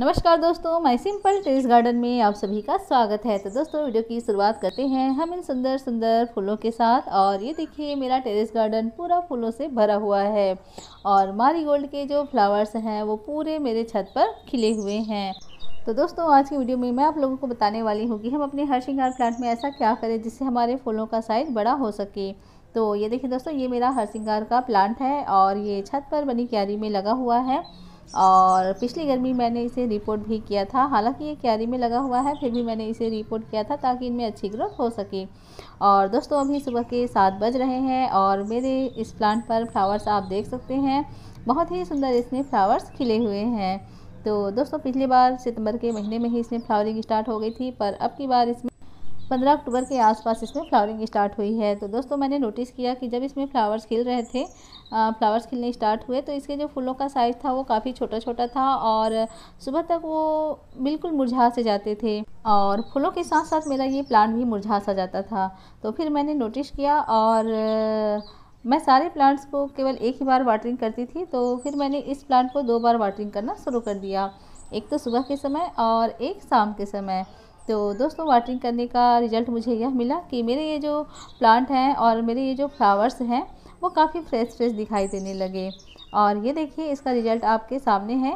नमस्कार दोस्तों my simple terrace garden में आप सभी का स्वागत है तो दोस्तों वीडियो की शुरुआत करते हैं हम इन सुंदर सुंदर फूलों के साथ और ये देखिए मेरा टेरेस गार्डन पूरा फूलों से भरा हुआ है और मारी गोल्ड के जो फ्लावर्स हैं वो पूरे मेरे छत पर खिले हुए हैं तो दोस्तों आज की वीडियो में मैं आप लोगों को बताने वाली हूँ कि हम अपने हर श्रृंगार प्लांट में ऐसा क्या करें जिससे हमारे फूलों का साइज़ बड़ा हो सके तो ये देखिए दोस्तों ये मेरा हर श्रृंगार का प्लांट है और ये छत पर बनी क्यारी में लगा हुआ है और पिछली गर्मी मैंने इसे रिपोर्ट भी किया था हालांकि ये क्यारी में लगा हुआ है फिर भी मैंने इसे रिपोर्ट किया था ताकि इनमें अच्छी ग्रोथ हो सके और दोस्तों अभी सुबह के सात बज रहे हैं और मेरे इस प्लांट पर फ्लावर्स आप देख सकते हैं बहुत ही सुंदर इसमें फ्लावर्स खिले हुए हैं तो दोस्तों पिछली बार सितंबर के महीने में ही इसमें फ्लावरिंग स्टार्ट हो गई थी पर अब की बार इसमें पंद्रह अक्टूबर के आसपास इसमें फ्लावरिंग स्टार्ट हुई है तो दोस्तों मैंने नोटिस किया कि जब इसमें फ्लावर्स खिल रहे थे फ्लावर्स खिलने स्टार्ट हुए तो इसके जो फूलों का साइज़ था वो काफ़ी छोटा छोटा था और सुबह तक वो बिल्कुल मुरझा से जाते थे और फूलों के साथ साथ मेरा ये प्लांट भी मुरझा सा जाता था तो फिर मैंने नोटिस किया और मैं सारे प्लांट्स को केवल एक ही बार वाटरिंग करती थी तो फिर मैंने इस प्लांट को दो बार वाटरिंग करना शुरू कर दिया एक तो सुबह के समय और एक शाम के समय तो दोस्तों वाटरिंग करने का रिज़ल्ट मुझे यह मिला कि मेरे ये जो प्लांट हैं और मेरे ये जो फ्लावर्स हैं वो काफ़ी फ्रेश फ्रेश दिखाई देने लगे और ये देखिए इसका रिज़ल्ट आपके सामने है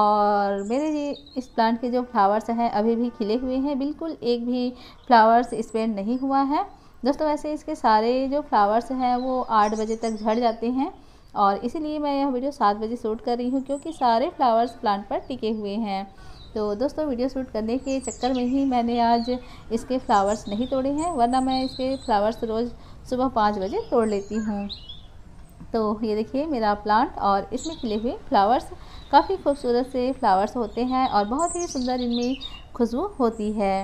और मेरे ये इस प्लांट के जो फ्लावर्स हैं अभी भी खिले हुए हैं बिल्कुल एक भी फ्लावर्स स्पेंड नहीं हुआ है दोस्तों वैसे इसके सारे जो फ्लावर्स हैं वो आठ बजे तक झड़ जाते हैं और इसीलिए मैं यह वीडियो सात बजे शूट कर रही हूँ क्योंकि सारे फ्लावर्स प्लांट पर टिके हुए हैं तो दोस्तों वीडियो शूट करने के चक्कर में ही मैंने आज इसके फ्लावर्स नहीं तोड़े हैं वरना मैं इसके फ्लावर्स रोज़ सुबह पाँच बजे तोड़ लेती हूँ तो ये देखिए मेरा प्लांट और इसमें खिले हुए फ्लावर्स काफ़ी खूबसूरत से फ्लावर्स होते हैं और बहुत ही सुंदर इनमें खुशबू होती है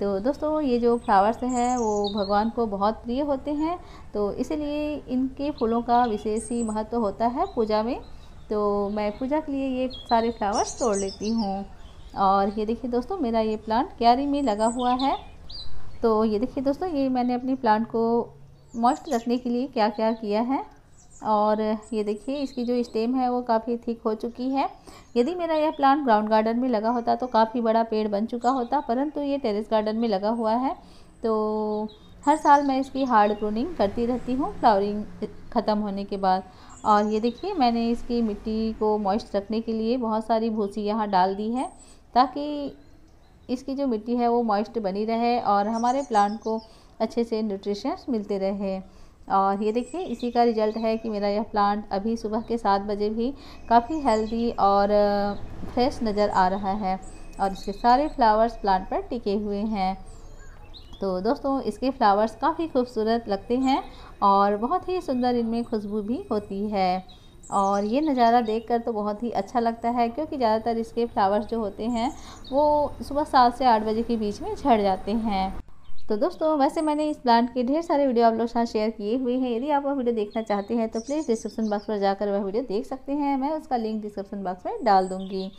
तो दोस्तों ये जो फ्लावर्स हैं वो भगवान को बहुत प्रिय होते हैं तो इसीलिए इनके फूलों का विशेष ही महत्व होता है पूजा में तो मैं पूजा के लिए ये सारे फ्लावर्स तोड़ लेती हूँ और ये देखिए दोस्तों मेरा ये प्लांट क्यारी में लगा हुआ है तो ये देखिए दोस्तों ये मैंने अपनी प्लांट को मॉइस्ट रखने के लिए क्या क्या किया है और ये देखिए इसकी जो स्टेम है वो काफ़ी थिक हो चुकी है यदि मेरा यह प्लांट ग्राउंड गार्डन में लगा होता तो काफ़ी बड़ा पेड़ बन चुका होता परंतु ये टेरेस गार्डन में लगा हुआ है तो हर साल मैं इसकी हार्ड प्रूनिंग करती रहती हूँ फ्लावरिंग ख़त्म होने के बाद और ये देखिए मैंने इसकी मिट्टी को मॉइस्ट रखने के लिए बहुत सारी भूसी यहाँ डाल दी है ताकि इसकी जो मिट्टी है वो मॉइस्ट बनी रहे और हमारे प्लांट को अच्छे से न्यूट्रिशंस मिलते रहे और ये देखिए इसी का रिजल्ट है कि मेरा यह प्लांट अभी सुबह के सात बजे भी काफ़ी हेल्दी और फ्रेश नज़र आ रहा है और इसके सारे फ्लावर्स प्लांट पर टिके हुए हैं तो दोस्तों इसके फ्लावर्स काफ़ी खूबसूरत लगते हैं और बहुत ही सुंदर इनमें खुशबू भी होती है और ये नज़ारा देखकर तो बहुत ही अच्छा लगता है क्योंकि ज़्यादातर इसके फ्लावर्स जो होते हैं वो सुबह सात से आठ बजे के बीच में झड़ जाते हैं तो दोस्तों वैसे मैंने इस प्लांट के ढेर सारे वीडियो आप लोग साथ शेयर किए हुए हैं यदि आप वह वीडियो देखना चाहते हैं तो प्लीज़ डिस्क्रिप्शन बॉक्स पर जाकर वह वीडियो देख सकते हैं मैं उसका लिंक डिस्क्रिप्शन बॉक्स में डाल दूँगी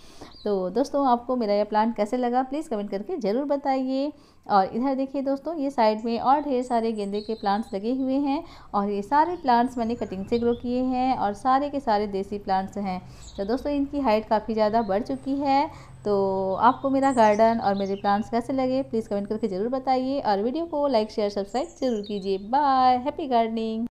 तो दोस्तों आपको मेरा यह प्लांट कैसे लगा प्लीज़ कमेंट करके ज़रूर बताइए और इधर देखिए दोस्तों ये साइड में और ढेर सारे गेंदे के प्लांट्स लगे हुए हैं और ये सारे प्लांट्स मैंने कटिंग से ग्रो किए हैं और सारे के सारे देसी प्लांट्स हैं तो दोस्तों इनकी हाइट काफ़ी ज़्यादा बढ़ चुकी है तो आपको मेरा गार्डन और मेरे प्लांट्स कैसे लगे प्लीज़ कमेंट करके ज़रूर बताइए और वीडियो को लाइक शेयर सब्सक्राइब ज़रूर कीजिए बाय हैप्पी गार्डनिंग